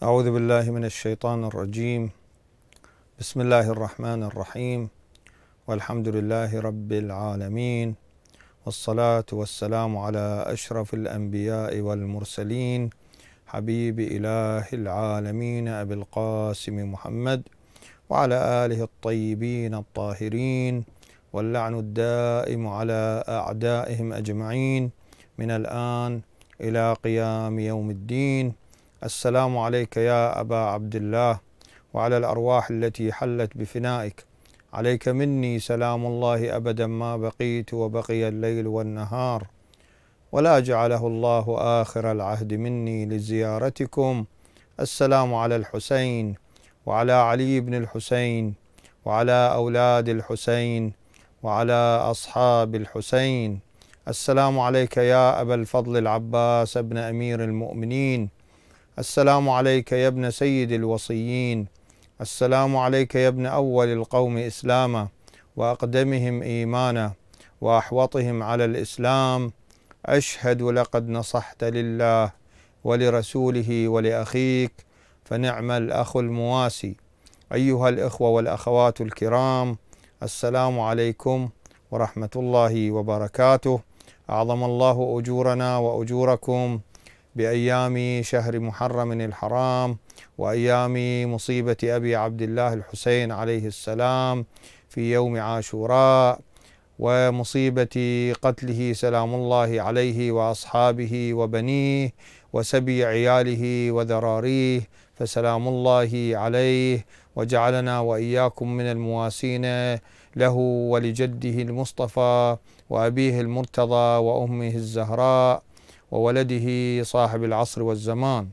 أعوذ بالله من الشيطان الرجيم بسم الله الرحمن الرحيم والحمد لله رب العالمين والصلاة والسلام على أشرف الأنبياء والمرسلين حبيب إله العالمين أبي القاسم محمد وعلى آله الطيبين الطاهرين واللعن الدائم على أعدائهم أجمعين من الآن إلى قيام يوم الدين السلام عليك يا أبا عبد الله وعلى الأرواح التي حلت بفنائك عليك مني سلام الله أبدا ما بقيت وبقي الليل والنهار ولا جعله الله آخر العهد مني لزيارتكم السلام على الحسين وعلى علي بن الحسين وعلى أولاد الحسين وعلى أصحاب الحسين السلام عليك يا أبا الفضل العباس ابن أمير المؤمنين السلام عليك يا ابن سيد الوصيين السلام عليك يا ابن أول القوم إسلاما وأقدمهم إيمانا وأحوطهم على الإسلام أشهد لقد نصحت لله ولرسوله ولأخيك فنعم الأخ المواسي أيها الإخوة والأخوات الكرام السلام عليكم ورحمة الله وبركاته أعظم الله أجورنا وأجوركم بايام شهر محرم الحرام وايام مصيبه ابي عبد الله الحسين عليه السلام في يوم عاشوراء ومصيبه قتله سلام الله عليه واصحابه وبنيه وسبي عياله وذراريه فسلام الله عليه وجعلنا واياكم من المواسين له ولجده المصطفى وابيه المرتضى وامه الزهراء وولده صاحب العصر والزمان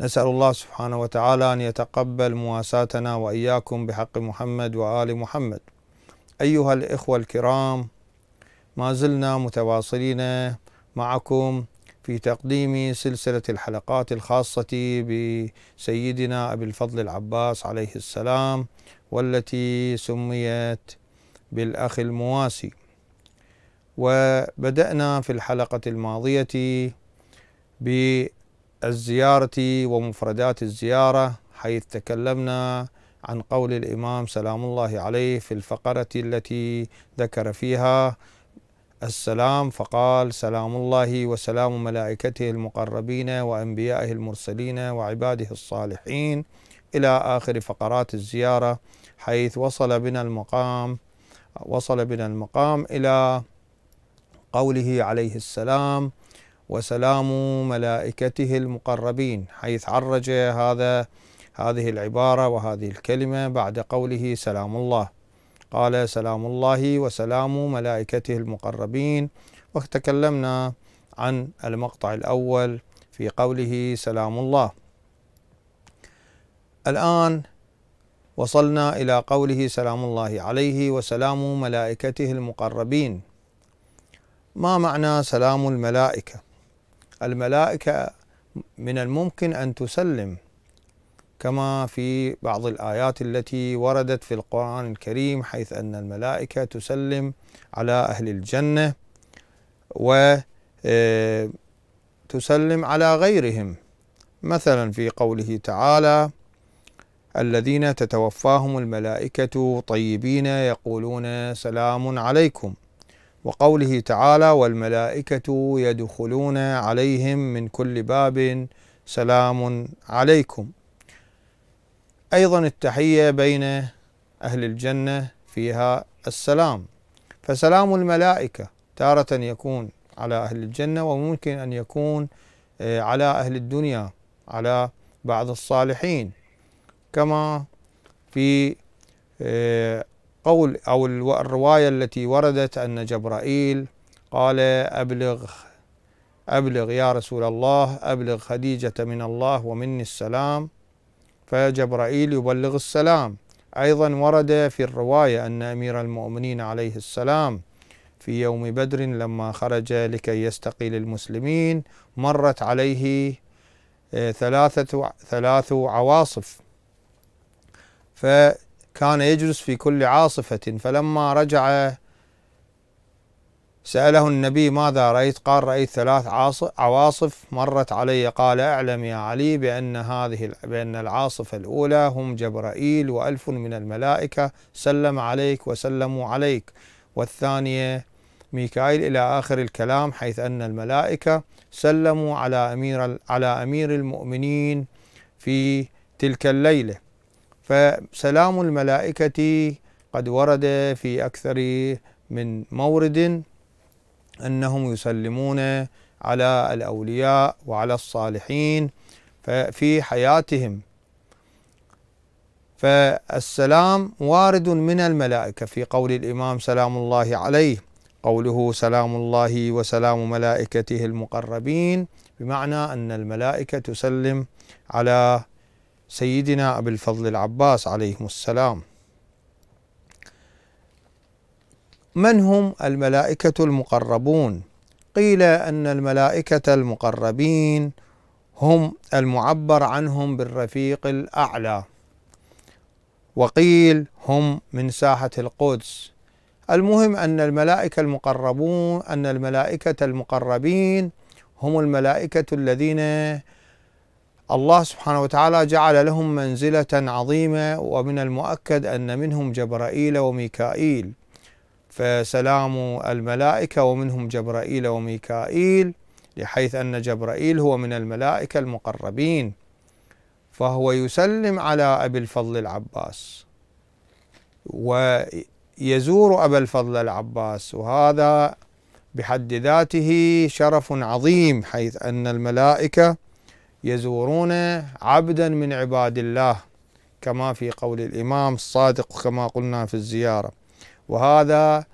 نسأل الله سبحانه وتعالى أن يتقبل مواساتنا وإياكم بحق محمد وآل محمد أيها الإخوة الكرام ما زلنا متواصلين معكم في تقديم سلسلة الحلقات الخاصة بسيدنا أبي الفضل العباس عليه السلام والتي سميت بالأخ المواسي وبدأنا في الحلقة الماضية بالزيارة ومفردات الزيارة حيث تكلمنا عن قول الإمام سلام الله عليه في الفقرة التي ذكر فيها السلام فقال سلام الله وسلام ملائكته المقربين وأنبيائه المرسلين وعباده الصالحين إلى آخر فقرات الزيارة حيث وصل بنا المقام وصل بنا المقام إلى قوله عليه السلام وسلام ملائكته المقربين حيث عرج هذا هذه العبارة وهذه الكلمة بعد قوله سلام الله قال سلام الله وسلام ملائكته المقربين وتكلمنا عن المقطع الأول في قوله سلام الله الآن وصلنا إلى قوله سلام الله عليه وسلام ملائكته المقربين ما معنى سلام الملائكة الملائكة من الممكن أن تسلم كما في بعض الآيات التي وردت في القرآن الكريم حيث أن الملائكة تسلم على أهل الجنة وتسلم آه، على غيرهم مثلا في قوله تعالى الذين تتوفاهم الملائكة طيبين يقولون سلام عليكم وقوله تعالى والملائكة يدخلون عليهم من كل باب سلام عليكم أيضا التحية بين أهل الجنة فيها السلام فسلام الملائكة تارة يكون على أهل الجنة وممكن أن يكون آه، على أهل الدنيا على بعض الصالحين كما في آه، القول أو الرواية التي وردت أن جبرائيل قال أبلغ أبلغ يا رسول الله أبلغ خديجة من الله ومني السلام فجبرائيل يبلغ السلام أيضا ورد في الرواية أن أمير المؤمنين عليه السلام في يوم بدر لما خرج لكي يستقي للمسلمين مرت عليه آه، ثلاثة ثلاث عواصف ف كان يجلس في كل عاصفة فلما رجع سأله النبي ماذا رأيت قال رأيت ثلاث عواصف مرت علي قال أعلم يا علي بأن هذه بأن العاصفة الأولى هم جبرائيل وألف من الملائكة سلم عليك وسلموا عليك والثانية ميكائيل إلى آخر الكلام حيث أن الملائكة سلموا على أمير على أمير المؤمنين في تلك الليلة فسلام الملائكة قد ورد في أكثر من مورد أنهم يسلمون على الأولياء وعلى الصالحين في حياتهم فالسلام وارد من الملائكة في قول الإمام سلام الله عليه قوله سلام الله وسلام ملائكته المقربين بمعنى أن الملائكة تسلم على سيدنا أبي الفضل العباس عليهم السلام من هم الملائكة المقربون قيل أن الملائكة المقربين هم المعبر عنهم بالرفيق الأعلى وقيل هم من ساحة القدس المهم أن الملائكة المقربون أن الملائكة المقربين هم الملائكة الذين الله سبحانه وتعالى جعل لهم منزلة عظيمة ومن المؤكد أن منهم جبرائيل وميكائيل فسلام الملائكة ومنهم جبرائيل وميكائيل بحيث أن جبرائيل هو من الملائكة المقربين فهو يسلم على أبي الفضل العباس ويزور أبا الفضل العباس وهذا بحد ذاته شرف عظيم حيث أن الملائكة يزورون عبدا من عباد الله كما في قول الإمام الصادق كما قلنا في الزيارة وهذا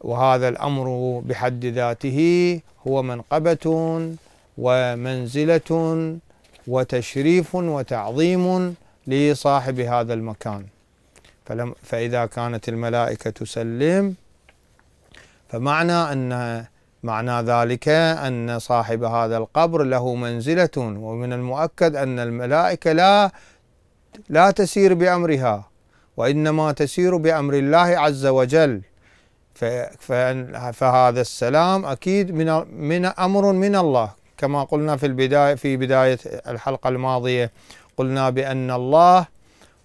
وهذا الأمر بحد ذاته هو منقبة ومنزلة وتشريف وتعظيم لصاحب هذا المكان فإذا كانت الملائكة تسلم فمعنى أن معنى ذلك أن صاحب هذا القبر له منزلة ومن المؤكد أن الملائكة لا لا تسير بأمرها وإنما تسير بأمر الله عز وجل فهذا السلام أكيد من من أمر من الله كما قلنا في البداية في بداية الحلقة الماضية قلنا بأن الله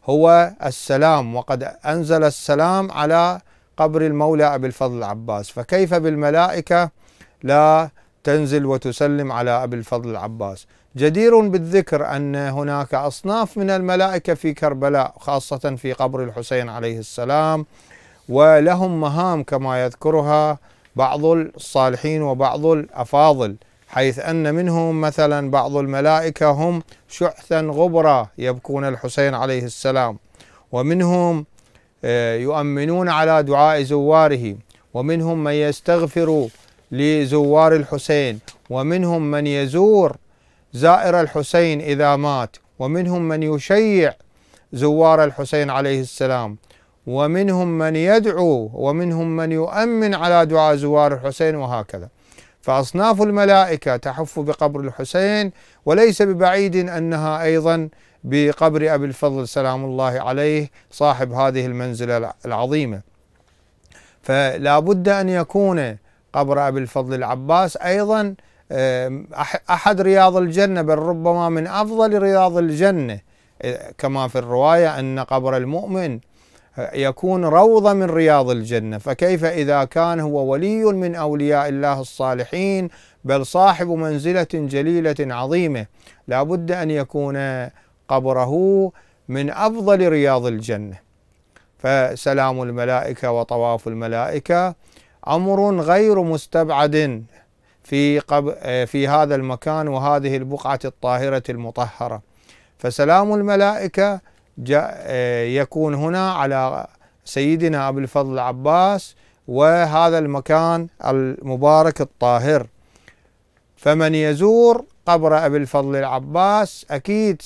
هو السلام وقد أنزل السلام على قبر المولى أبي الفضل العباس فكيف بالملائكة لا تنزل وتسلم على أبي الفضل العباس جدير بالذكر أن هناك أصناف من الملائكة في كربلاء خاصة في قبر الحسين عليه السلام ولهم مهام كما يذكرها بعض الصالحين وبعض الأفاضل حيث أن منهم مثلا بعض الملائكة هم شعثا غبرا يبكون الحسين عليه السلام ومنهم آه، يؤمنون على دعاء زواره ومنهم من يستغفر لزوار الحسين ومنهم من يزور زائر الحسين إذا مات ومنهم من يشيع زوار الحسين عليه السلام ومنهم من يدعو ومنهم من يؤمن على دعاء زوار الحسين وهكذا فأصناف الملائكة تحف بقبر الحسين وليس ببعيد أنها أيضا بقبر أبي الفضل سلام الله عليه صاحب هذه المنزلة العظيمة فلا بد أن يكون قبر أبي الفضل العباس أيضا أحد رياض الجنة بل ربما من أفضل رياض الجنة كما في الرواية أن قبر المؤمن آه، يكون روضة من رياض الجنة فكيف إذا كان هو ولي من أولياء الله الصالحين بل صاحب منزلة جليلة عظيمة لا بد أن يكون قبره من أفضل رياض الجنة فسلام الملائكة وطواف الملائكة امر غير مستبعد في قب في هذا المكان وهذه البقعه الطاهره المطهره فسلام الملائكه يكون هنا على سيدنا ابو الفضل العباس وهذا المكان المبارك الطاهر فمن يزور قبر ابي الفضل العباس اكيد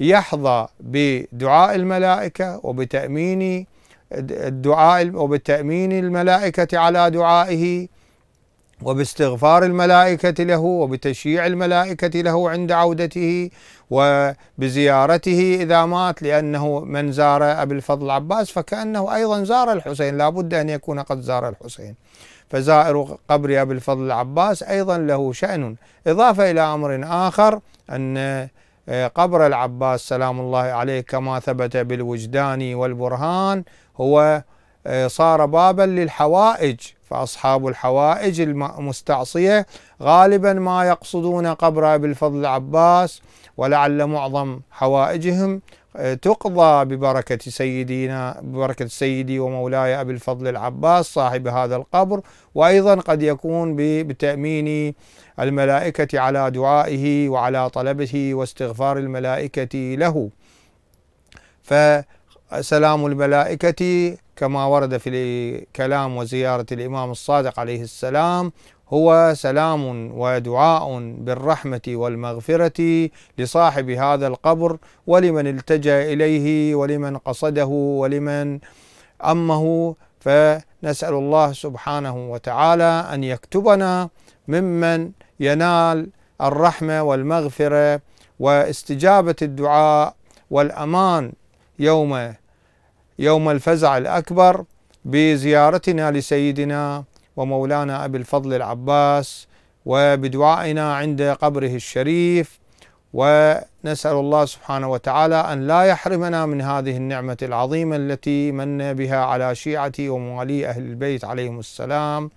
سيحظى بدعاء الملائكه وبتامين الدعاء وبتأمين الملائكة على دعائه وباستغفار الملائكة له وبتشييع الملائكة له عند عودته وبزيارته إذا مات لأنه من زار أبي الفضل العباس فكأنه أيضا زار الحسين لا بد أن يكون قد زار الحسين فزائر قبر أبي الفضل العباس أيضا له شأن إضافة إلى أمر آخر أن قبر العباس سلام الله عليه كما ثبت بالوجدان والبرهان هو آه، صار بابا للحوائج فأصحاب الحوائج المستعصية غالبا ما يقصدون قبر أبي الفضل العباس ولعل معظم حوائجهم تقضى ببركة سيدينا ببركة سيدي ومولاي أبي الفضل العباس صاحب هذا القبر وأيضا قد يكون بتأمين الملائكة على دعائه وعلى طلبه واستغفار الملائكة له فسلام الملائكة كما ورد في كلام وزيارة الإمام الصادق عليه السلام هو سلام ودعاء بالرحمة والمغفرة لصاحب هذا القبر ولمن التجأ إليه ولمن قصده ولمن أمه فنسأل الله سبحانه وتعالى أن يكتبنا ممن ينال الرحمة والمغفرة واستجابة الدعاء والأمان يوم يوم الفزع الأكبر بزيارتنا لسيدنا ومولانا أبي الفضل العباس وبدعائنا عند قبره الشريف ونسأل الله سبحانه وتعالى أن لا يحرمنا من هذه النعمة العظيمة التي من بها على شيعتي وموالي أهل البيت عليهم السلام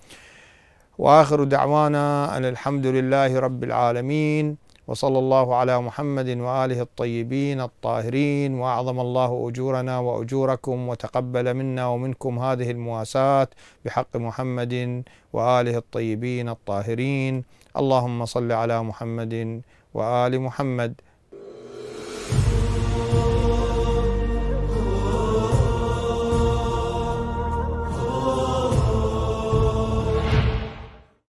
وآخر دعوانا أن الحمد لله رب العالمين وصلى الله على محمد واله الطيبين الطاهرين واعظم الله اجورنا واجوركم وتقبل منا ومنكم هذه المواساة بحق محمد واله الطيبين الطاهرين اللهم صل على محمد وال محمد